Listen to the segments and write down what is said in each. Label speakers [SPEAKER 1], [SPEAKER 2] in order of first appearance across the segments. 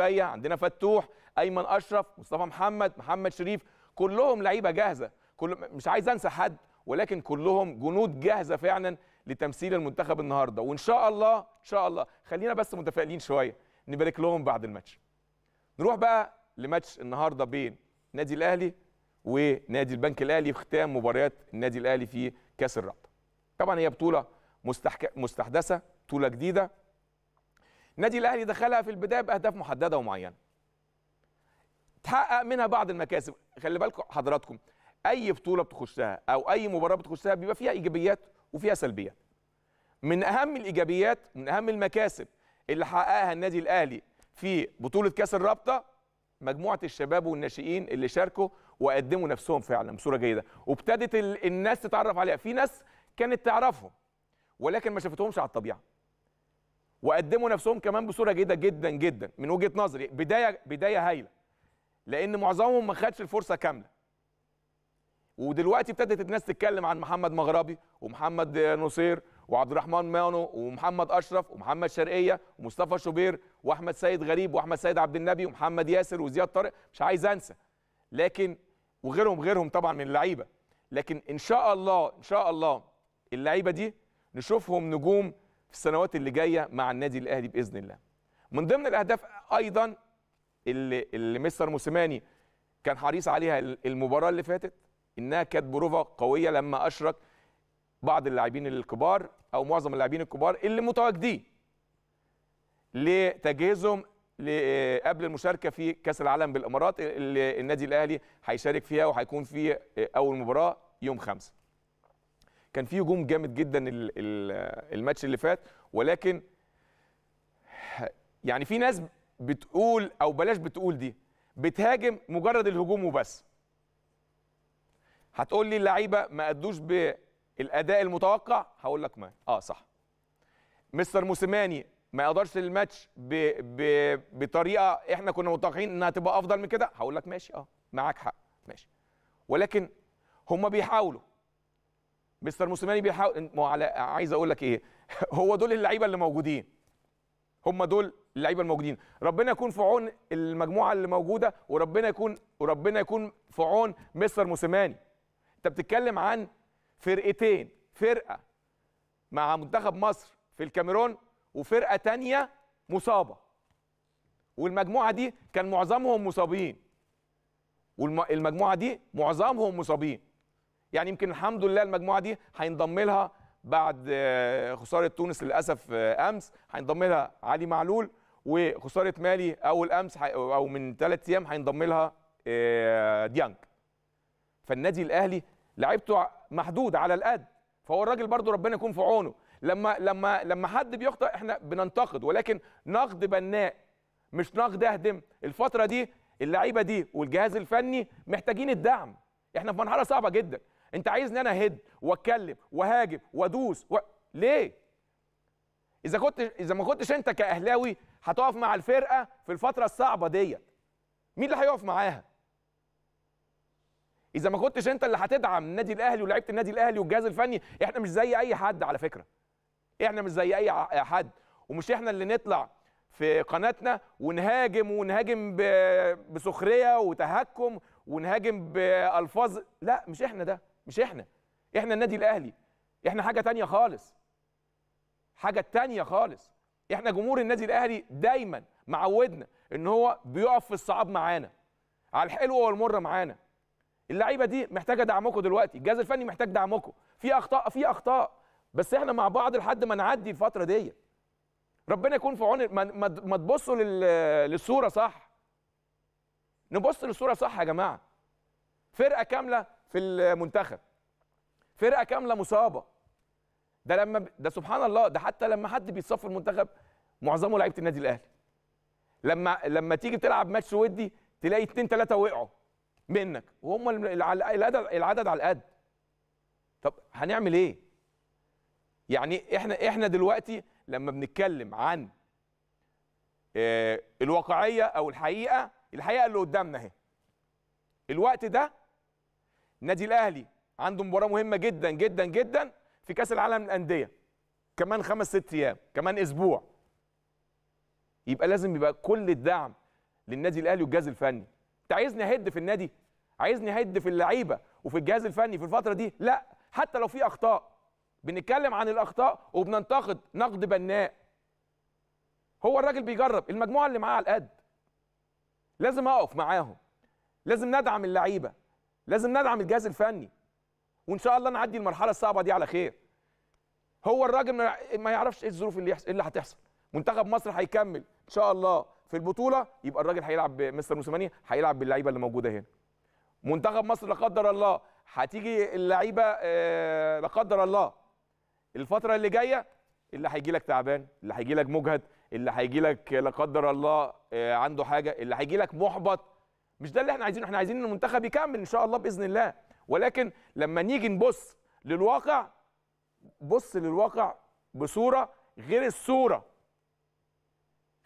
[SPEAKER 1] شوبية عندنا فتوح أيمن أشرف مصطفى محمد محمد شريف كلهم لعيبة جاهزة كل مش عايز أنسى حد ولكن كلهم جنود جاهزة فعلا لتمثيل المنتخب النهاردة وإن شاء الله إن شاء الله خلينا بس متفائلين شوية نبارك لهم بعد الماتش نروح بقى لماتش النهاردة بين نادي الأهلي ونادي البنك الاهلي في ختام مباريات النادي الاهلي في كاس الرابطه. طبعا هي بطوله مستحك... مستحدثه، بطوله جديده النادي الاهلي دخلها في البدايه باهداف محدده ومعينه تحقق منها بعض المكاسب خلي بالكم حضراتكم اي بطوله بتخشها او اي مباراه بتخشها بيبقى فيها ايجابيات وفيها سلبيات من اهم الايجابيات من اهم المكاسب اللي حققها النادي الاهلي في بطوله كاس الرابطه مجموعه الشباب والناشئين اللي شاركوا وقدموا نفسهم فعلا بصوره جيده وابتدت الناس تتعرف عليها في ناس كانت تعرفهم ولكن ما شافتهمش على الطبيعه وقدموا نفسهم كمان بصوره جيده جدا جدا من وجهه نظري بدايه بدايه هايله لان معظمهم ما خدش الفرصه كامله ودلوقتي ابتدت الناس تتكلم عن محمد مغربي ومحمد نصير وعبد الرحمن مانو ومحمد اشرف ومحمد شرقيه ومصطفى شوبير واحمد سيد غريب واحمد سيد عبد النبي ومحمد ياسر وزياد طارق مش عايز انسى لكن وغيرهم غيرهم طبعا من اللعيبه لكن ان شاء الله ان شاء الله اللعيبه دي نشوفهم نجوم في السنوات اللي جايه مع النادي الاهلي باذن الله من ضمن الاهداف ايضا اللي, اللي مستر موسيماني كان حريص عليها المباراه اللي فاتت انها كانت بروفه قويه لما اشرك بعض اللاعبين الكبار او معظم اللاعبين الكبار اللي متواجدين لتجهيزهم قبل المشاركه في كاس العالم بالامارات اللي النادي الاهلي هيشارك فيها وهيكون في اول مباراه يوم خمسة كان في هجوم جامد جدا الماتش اللي فات ولكن يعني في ناس بتقول او بلاش بتقول دي بتهاجم مجرد الهجوم وبس هتقول لي اللعيبه ما ادوش بالاداء المتوقع هقول لك ما اه صح مستر موسيماني ما قدرش الماتش بـ بـ بطريقه احنا كنا متوقعين انها تبقى افضل من كده هقول لك ماشي اه معاك حق ماشي ولكن هم بيحاولوا مستر موسيماني بيحاول ما على عايز اقول لك ايه هو دول اللعيبه اللي موجودين هم دول اللعيبه الموجودين ربنا يكون في عون المجموعه اللي موجوده وربنا يكون وربنا يكون في عون مستر موسيماني انت بتتكلم عن فرقتين فرقه مع منتخب مصر في الكاميرون وفرقه تانية مصابه والمجموعه دي كان معظمهم مصابين والمجموعه دي معظمهم مصابين يعني يمكن الحمد لله المجموعه دي هينضم لها بعد آه، خساره تونس للاسف آه، امس هينضم لها علي معلول وخساره مالي اول امس او من ثلاث ايام هينضم لها آه، ديانج فالنادي الاهلي لعيبته محدود على القد فهو الراجل برضه ربنا يكون في عونه لما لما لما حد بيخطئ احنا بننتقد ولكن نقد بناء مش نقد اهدم الفتره دي اللعيبه دي والجهاز الفني محتاجين الدعم احنا في مرحله صعبه جدا انت عايزني انا اهد واتكلم وهاجم وادوس و... ليه اذا كنت اذا ما كنتش انت كاهلاوي هتقف مع الفرقه في الفتره الصعبه ديت مين اللي هيقف معاها اذا ما كنتش انت اللي هتدعم النادي الاهلي ولاعيبه النادي الاهلي والجهاز الفني احنا مش زي اي حد على فكره احنا مش زي اي حد ومش احنا اللي نطلع في قناتنا ونهاجم ونهاجم بسخريه وتهكم ونهاجم بالفاظ لا مش احنا ده مش احنا احنا النادي الاهلي احنا حاجه تانية خالص حاجه تانية خالص احنا جمهور النادي الاهلي دايما معودنا ان هو بيقف في الصعاب معانا على الحلو والمر معانا اللعيبه دي محتاجه دعمكم دلوقتي الجهاز الفني محتاج دعمكم في اخطاء في اخطاء بس احنا مع بعض لحد ما نعدي الفتره ديت ربنا يكون في عون ما تبصوا للصوره صح نبص للصوره صح يا جماعه فرقه كامله في المنتخب فرقه كامله مصابه ده لما ب... ده سبحان الله ده حتى لما حد بيتصفى المنتخب معظمه لعيبه النادي الاهلي لما لما تيجي تلعب ماتش ودي تلاقي اتنين تلاته وقعوا منك وهم العدد على القد طب هنعمل ايه يعني احنا احنا دلوقتي لما بنتكلم عن آه، الواقعيه او الحقيقه الحقيقه اللي قدامنا اهي الوقت ده النادي الاهلي عنده مباراه مهمه جدا جدا جدا في كاس العالم للانديه كمان خمس ست ايام كمان اسبوع يبقى لازم يبقى كل الدعم للنادي الاهلي والجهاز الفني انت عايزني اهد في النادي عايزني اهد في اللعيبه وفي الجهاز الفني في الفتره دي لا حتى لو في اخطاء بنتكلم عن الاخطاء وبننتقد نقد بناء هو الراجل بيجرب المجموعه اللي معاه على القد لازم اقف معاهم لازم ندعم اللعيبه لازم ندعم الجهاز الفني وان شاء الله نعدي المرحله الصعبه دي على خير هو الراجل ما يعرفش ايه الظروف اللي ايه اللي هتحصل منتخب مصر هيكمل ان شاء الله في البطوله يبقى الراجل هيلعب مستر موسيماني هيلعب باللعيبه اللي موجوده هنا منتخب مصر لا قدر الله هتيجي اللعيبه آه، لا قدر الله الفتره اللي جايه اللي هيجي لك تعبان اللي هيجي لك مجهد اللي هيجي لك لا قدر الله آه، عنده حاجه اللي هيجي لك محبط مش ده اللي احنا عايزينه احنا عايزين ان المنتخب يكمل ان شاء الله باذن الله ولكن لما نيجي نبص للواقع بص للواقع بصوره غير الصوره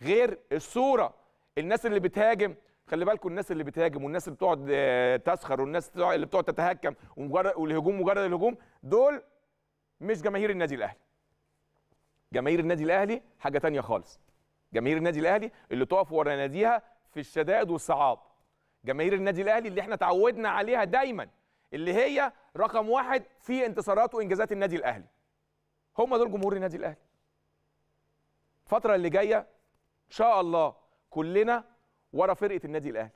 [SPEAKER 1] غير الصوره الناس اللي بتهاجم خلي بالكم الناس اللي بتهاجم والناس اللي بتقعد آه، تسخر والناس اللي بتقعد تتهكم ومجرد والهجوم مجرد الهجوم دول مش جماهير النادي الاهلي جماهير النادي الاهلي حاجه تانية خالص جماهير النادي الاهلي اللي تقف ورا ناديها في الشدائد والصعاب جماهير النادي الاهلي اللي احنا تعودنا عليها دايما اللي هي رقم واحد في انتصارات وانجازات النادي الاهلي هم دول جمهور النادي الاهلي الفتره اللي جايه ان شاء الله كلنا ورا فرقه النادي الاهلي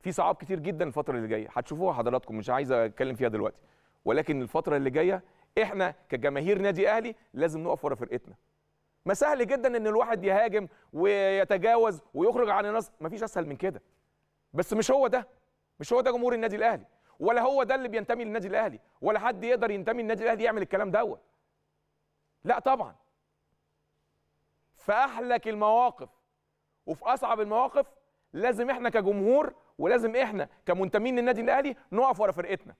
[SPEAKER 1] في صعاب كتير جدا الفتره اللي جايه هتشوفوها حضراتكم مش عايز اتكلم فيها دلوقتي ولكن الفتره اللي جايه احنا كجماهير نادي اهلي لازم نقف ورا فرقتنا ما سهل جدا ان الواحد يهاجم ويتجاوز ويخرج عن النص مفيش اسهل من كده بس مش هو ده مش هو ده جمهور النادي الاهلي ولا هو ده اللي بينتمي للنادي الاهلي ولا حد يقدر ينتمي للنادي الاهلي يعمل الكلام دوت لا طبعا في احلك المواقف وفي اصعب المواقف لازم احنا كجمهور ولازم احنا كمنتمين للنادي الاهلي نقف ورا فرقتنا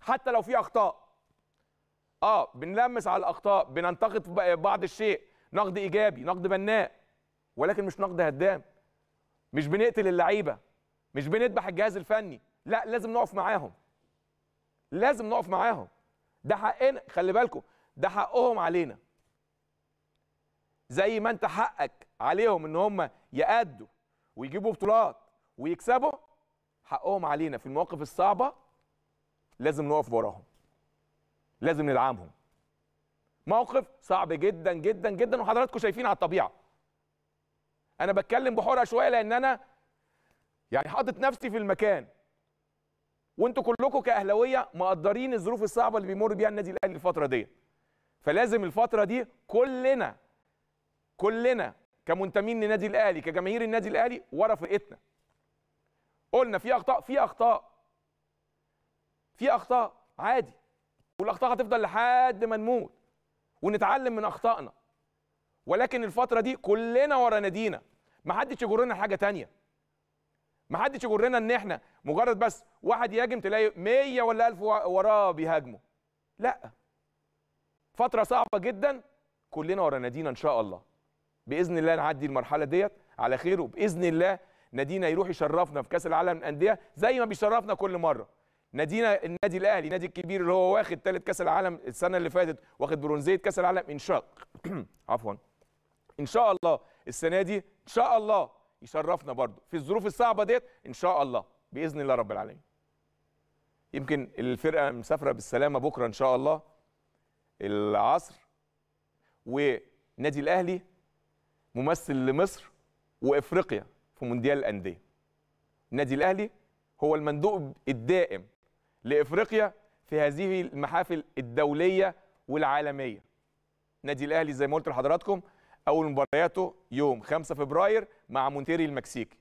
[SPEAKER 1] حتى لو في اخطاء اه بنلمس على الاخطاء بننتقد بعض الشيء نقد ايجابي نقد بناء ولكن مش نقد هدام مش بنقتل اللعيبه مش بندبح الجهاز الفني لا لازم نقف معاهم لازم نقف معاهم ده حقنا خلي بالكم ده حقهم علينا زي ما انت حقك عليهم ان هم يأدوا ويجيبوا بطولات ويكسبوا حقهم علينا في المواقف الصعبه لازم نقف وراهم لازم ندعمهم موقف صعب جدا جدا جدا وحضراتكم شايفين على الطبيعه انا بتكلم بحرقه شويه لان انا يعني حاطط نفسي في المكان وانتوا كلكم كاهلاويه مقدرين الظروف الصعبه اللي بيمر بيها النادي الاهلي الفتره دي فلازم الفتره دي كلنا كلنا كمنتمين للنادي الاهلي كجماهير النادي الاهلي ورا فرقتنا قلنا في اخطاء في اخطاء في اخطاء عادي والاخطاء هتفضل لحد ما نموت ونتعلم من اخطائنا ولكن الفتره دي كلنا ورا نادينا محدش يجرنا حاجه تانيه ما حدش يجرنا ان احنا مجرد بس واحد يهاجم تلاقي 100 ولا 1000 وراه بيهاجموا لا فتره صعبه جدا كلنا ورا نادينا ان شاء الله باذن الله نعدي المرحله ديت على خير وباذن الله نادينا يروح يشرفنا في كاس العالم للانديه زي ما بيشرفنا كل مره نادينا النادي الاهلي النادي الكبير اللي هو واخد ثالث كاس العالم السنه اللي فاتت واخد برونزيه كاس العالم ان شاء عفوا ان شاء الله السنه دي ان شاء الله يشرفنا برضو في الظروف الصعبه ديت ان شاء الله باذن الله رب العالمين يمكن الفرقه مسافره بالسلامه بكره ان شاء الله العصر ونادي الاهلي ممثل لمصر وافريقيا في مونديال الانديه النادي الاهلي هو المندوب الدائم لافريقيا في هذه المحافل الدوليه والعالميه نادي الاهلي زي ما قلت لحضراتكم اول مبارياته يوم 5 فبراير مع مونتيري المكسيكي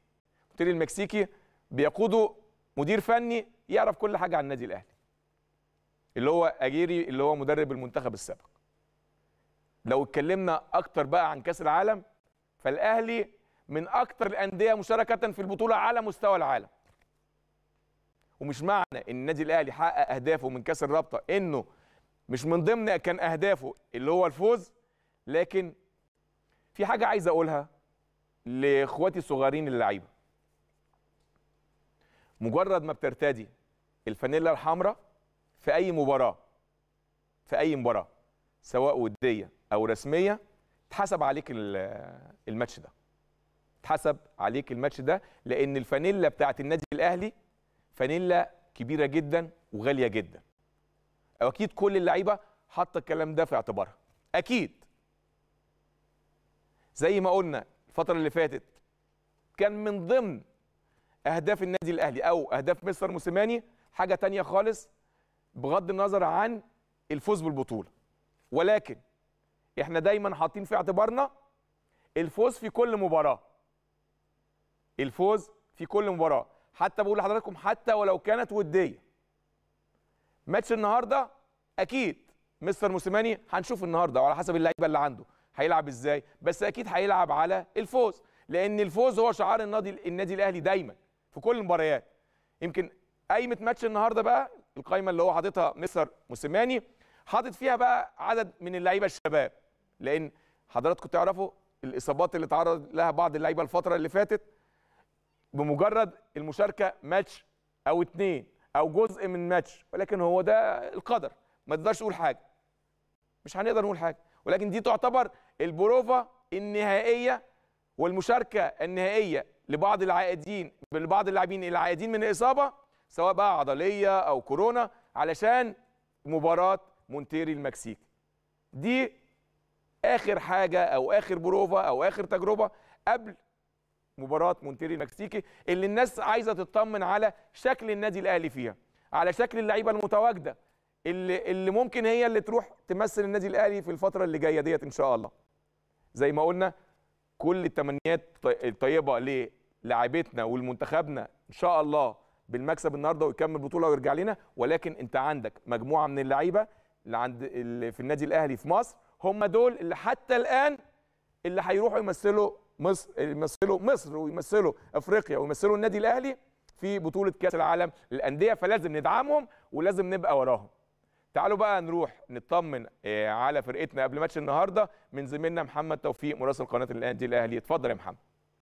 [SPEAKER 1] مونتيري المكسيكي بيقوده مدير فني يعرف كل حاجه عن النادي الاهلي اللي هو اجيري اللي هو مدرب المنتخب السابق لو اتكلمنا اكتر بقى عن كاس العالم فالاهلي من اكتر الانديه مشاركه في البطوله على مستوى العالم ومش معنى ان النادي الاهلي حقق اهدافه من كاس الرابطه انه مش من ضمن كان اهدافه اللي هو الفوز لكن في حاجه عايز اقولها لاخواتي الصغيرين اللعيبه مجرد ما بترتدي الفانيلا الحمراء في اي مباراه في اي مباراه سواء وديه او رسميه اتحسب عليك الماتش ده اتحسب عليك الماتش ده لان الفانيلا بتاعه النادي الاهلي فانيلا كبيره جدا وغاليه جدا واكيد كل اللعيبه حاطه الكلام ده في اعتبارها اكيد زي ما قلنا الفتره اللي فاتت كان من ضمن اهداف النادي الاهلي او اهداف مستر موسيماني حاجه تانية خالص بغض النظر عن الفوز بالبطوله ولكن احنا دايما حاطين في اعتبارنا الفوز في كل مباراه الفوز في كل مباراه حتى بقول لحضراتكم حتى ولو كانت وديه ماتش النهارده اكيد مستر موسيماني هنشوف النهارده وعلى حسب اللعيبه اللي عنده هيلعب ازاي بس اكيد هيلعب على الفوز لان الفوز هو شعار النادي النادي الاهلي دايما في كل المباريات يمكن قايمه ماتش النهارده بقى القايمه اللي هو حاططها مستر موسيماني حاطط فيها بقى عدد من اللعيبه الشباب لان حضراتكم تعرفوا الاصابات اللي تعرض لها بعض اللعيبه الفتره اللي فاتت بمجرد المشاركه ماتش او اتنين او جزء من ماتش ولكن هو ده القدر ما تقدرش تقول حاجه مش هنقدر نقول حاجه ولكن دي تعتبر البروفة النهائية والمشاركة النهائية لبعض العائدين لبعض اللاعبين العائدين من الإصابة سواء بقى عضلية أو كورونا علشان مباراة مونتيري المكسيك دي آخر حاجة أو آخر بروفة أو آخر تجربة قبل مباراة مونتيري المكسيكي اللي الناس عايزة تطمن على شكل النادي الأهلي فيها على شكل اللعيبة المتواجدة اللي اللي ممكن هي اللي تروح تمثل النادي الاهلي في الفتره اللي جايه ديت ان شاء الله زي ما قلنا كل التمنيات الطيبه للاعيبتنا ولمنتخبنا ان شاء الله بالمكسب النهارده ويكمل بطوله ويرجع لنا ولكن انت عندك مجموعه من اللعيبه اللي عند اللي في النادي الاهلي في مصر هم دول اللي حتى الان اللي هيروحوا يمثلوا مصر يمثلوا مصر ويمثلوا افريقيا ويمثلوا النادي الاهلي في بطوله كاس العالم للانديه فلازم ندعمهم ولازم نبقى وراهم تعالوا بقى نروح نطمن آه، على فرقتنا قبل ماتش النهارده من زميلنا محمد توفيق مراسل قناه النادي الاهلي اتفضل يا محمد